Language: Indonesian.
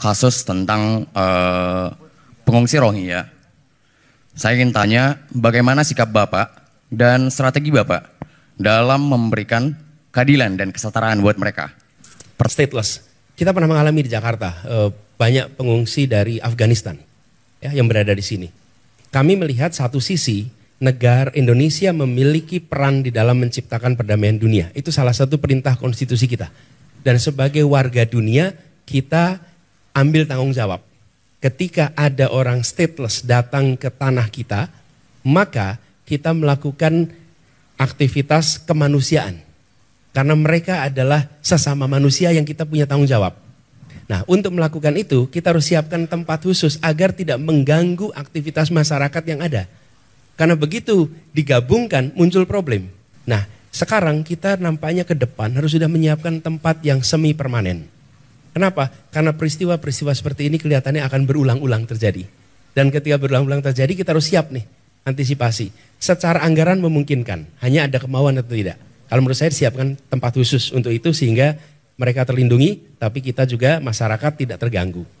kasus tentang uh, pengungsi Rohingya. Saya ingin tanya bagaimana sikap Bapak dan strategi Bapak dalam memberikan keadilan dan kesetaraan buat mereka. Per stateless. Kita pernah mengalami di Jakarta eh, banyak pengungsi dari Afghanistan ya yang berada di sini. Kami melihat satu sisi negara Indonesia memiliki peran di dalam menciptakan perdamaian dunia. Itu salah satu perintah konstitusi kita. Dan sebagai warga dunia, kita ambil tanggung jawab. Ketika ada orang stateless datang ke tanah kita, maka kita melakukan aktivitas kemanusiaan. Karena mereka adalah sesama manusia yang kita punya tanggung jawab. Nah, untuk melakukan itu, kita harus siapkan tempat khusus agar tidak mengganggu aktivitas masyarakat yang ada. Karena begitu digabungkan, muncul problem. Nah, sekarang kita nampaknya ke depan harus sudah menyiapkan tempat yang semi permanen. Kenapa? Karena peristiwa-peristiwa seperti ini kelihatannya akan berulang-ulang terjadi. Dan ketika berulang-ulang terjadi kita harus siap nih, antisipasi. Secara anggaran memungkinkan, hanya ada kemauan atau tidak. Kalau menurut saya siapkan tempat khusus untuk itu sehingga mereka terlindungi, tapi kita juga masyarakat tidak terganggu.